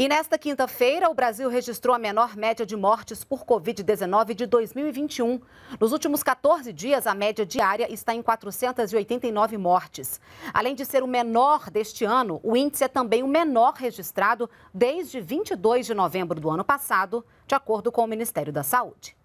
E nesta quinta-feira, o Brasil registrou a menor média de mortes por Covid-19 de 2021. Nos últimos 14 dias, a média diária está em 489 mortes. Além de ser o menor deste ano, o índice é também o menor registrado desde 22 de novembro do ano passado, de acordo com o Ministério da Saúde.